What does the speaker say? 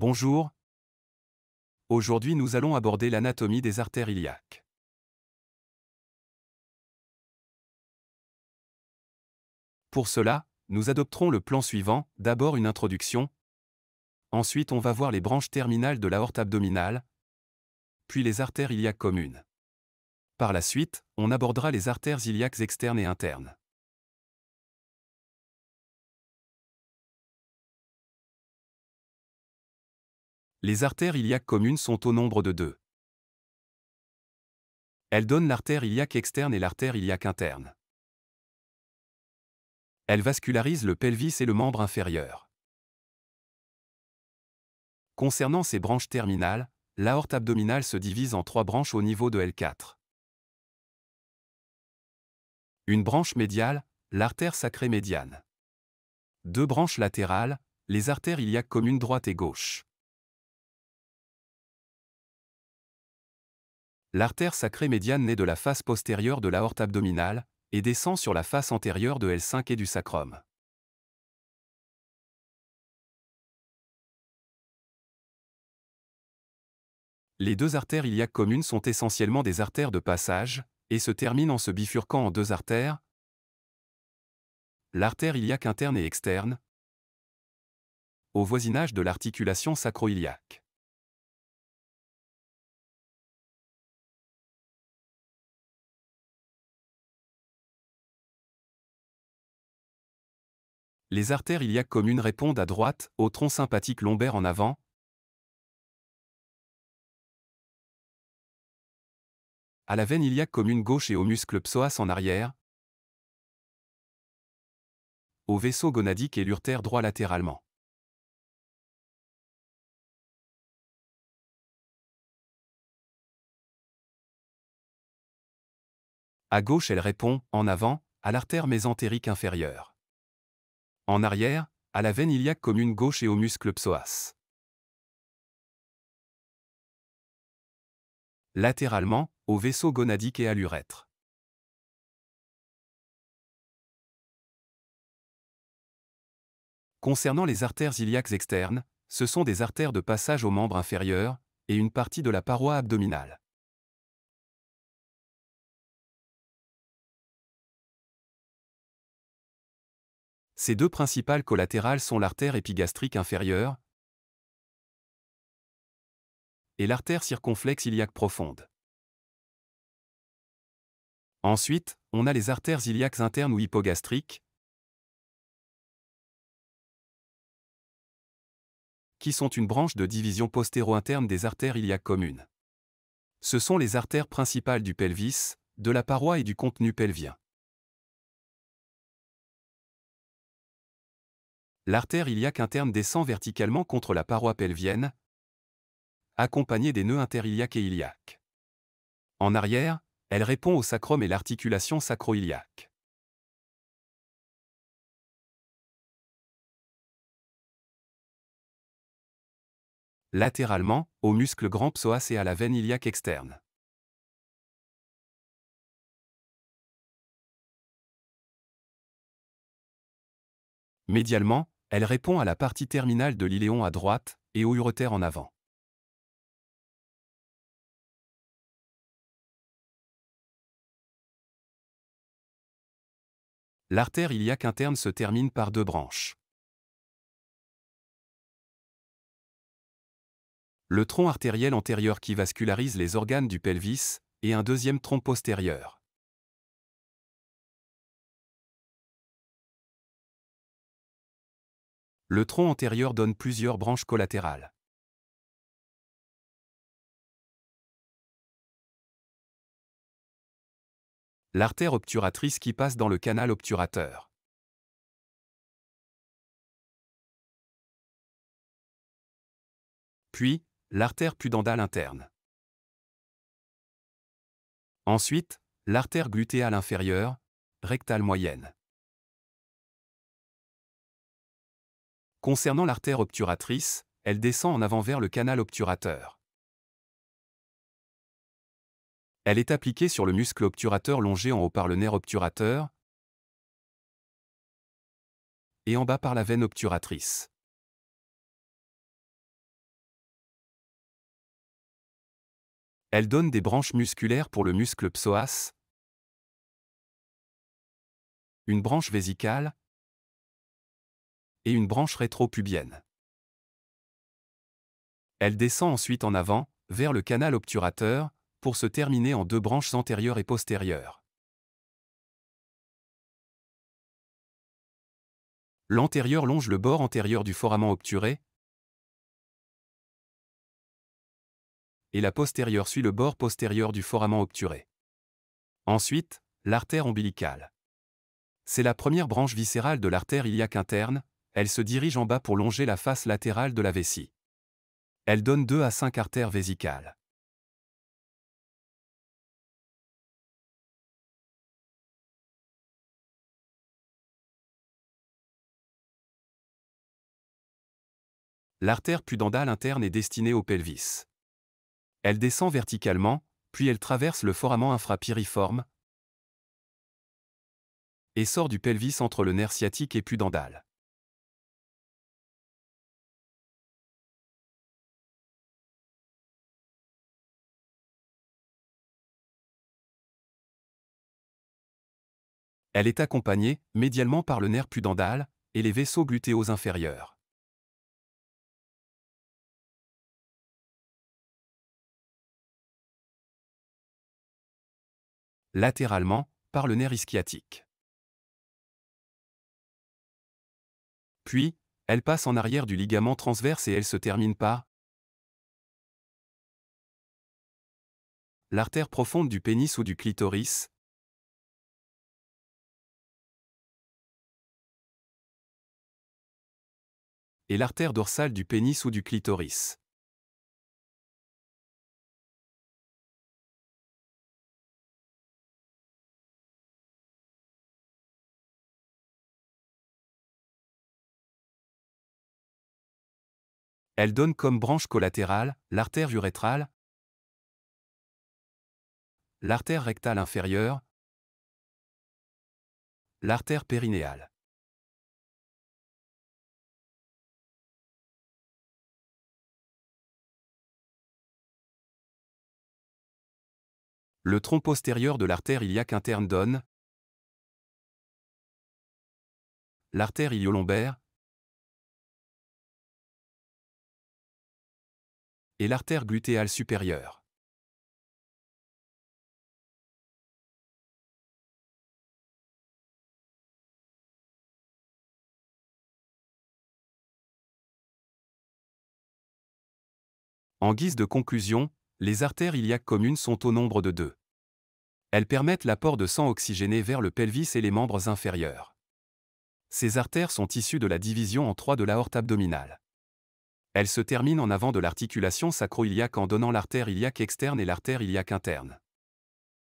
Bonjour. Aujourd'hui nous allons aborder l'anatomie des artères iliaques. Pour cela, nous adopterons le plan suivant, d'abord une introduction, ensuite on va voir les branches terminales de l'aorte abdominale, puis les artères iliaques communes. Par la suite, on abordera les artères iliaques externes et internes. Les artères iliaques communes sont au nombre de deux. Elles donnent l'artère iliaque externe et l'artère iliaque interne. Elles vascularisent le pelvis et le membre inférieur. Concernant ces branches terminales, l'aorte abdominale se divise en trois branches au niveau de L4. Une branche médiale, l'artère sacrée médiane. Deux branches latérales, les artères iliaques communes droite et gauche. L'artère sacrée médiane naît de la face postérieure de l'aorte abdominale et descend sur la face antérieure de L5 et du sacrum. Les deux artères iliaques communes sont essentiellement des artères de passage et se terminent en se bifurquant en deux artères, l'artère iliaque interne et externe, au voisinage de l'articulation sacro-iliaque. Les artères iliaques communes répondent à droite au tronc sympathique lombaire en avant. à la veine iliaque commune gauche et au muscle psoas en arrière, au vaisseau gonadique et l'urtère droit latéralement. À gauche, elle répond, en avant, à l'artère mésentérique inférieure. En arrière, à la veine iliaque commune gauche et au muscle psoas. Latéralement, au vaisseau gonadique et à l'urètre. Concernant les artères iliaques externes, ce sont des artères de passage au membre inférieur et une partie de la paroi abdominale. Ces deux principales collatérales sont l'artère épigastrique inférieure et l'artère circonflexe iliaque profonde. Ensuite, on a les artères iliaques internes ou hypogastriques, qui sont une branche de division postéro-interne des artères iliaques communes. Ce sont les artères principales du pelvis, de la paroi et du contenu pelvien. l'artère iliaque interne descend verticalement contre la paroi pelvienne, accompagnée des nœuds interiliaques et iliaques. En arrière, elle répond au sacrum et l'articulation sacroiliaque. Latéralement, au muscle grand psoas et à la veine iliaque externe. Médialement, elle répond à la partie terminale de l'iléon à droite et au uretère en avant. L'artère iliaque interne se termine par deux branches. Le tronc artériel antérieur qui vascularise les organes du pelvis et un deuxième tronc postérieur. Le tronc antérieur donne plusieurs branches collatérales. L'artère obturatrice qui passe dans le canal obturateur. Puis, l'artère pudendale interne. Ensuite, l'artère glutéale inférieure, rectale moyenne. Concernant l'artère obturatrice, elle descend en avant vers le canal obturateur. Elle est appliquée sur le muscle obturateur longé en haut par le nerf obturateur et en bas par la veine obturatrice. Elle donne des branches musculaires pour le muscle psoas, une branche vésicale, et une branche rétro Elle descend ensuite en avant, vers le canal obturateur, pour se terminer en deux branches antérieures et postérieures. L'antérieur longe le bord antérieur du foramen obturé et la postérieure suit le bord postérieur du foramen obturé. Ensuite, l'artère ombilicale. C'est la première branche viscérale de l'artère iliaque interne, elle se dirige en bas pour longer la face latérale de la vessie. Elle donne 2 à 5 artères vésicales. L'artère pudendale interne est destinée au pelvis. Elle descend verticalement, puis elle traverse le foramen infrapiriforme et sort du pelvis entre le nerf sciatique et pudendale. Elle est accompagnée, médialement par le nerf pudendal, et les vaisseaux glutéaux inférieurs. latéralement, par le nerf ischiatique. Puis, elle passe en arrière du ligament transverse et elle se termine par l'artère profonde du pénis ou du clitoris, et l'artère dorsale du pénis ou du clitoris. Elle donne comme branche collatérale l'artère urétrale, l'artère rectale inférieure, l'artère périnéale. le tronc postérieur de l'artère iliaque interne donne l'artère iliolombaire et l'artère glutéale supérieure. En guise de conclusion, les artères iliaques communes sont au nombre de deux. Elles permettent l'apport de sang oxygéné vers le pelvis et les membres inférieurs. Ces artères sont issues de la division en trois de l'aorte abdominale. Elles se terminent en avant de l'articulation sacroiliaque en donnant l'artère iliaque externe et l'artère iliaque interne.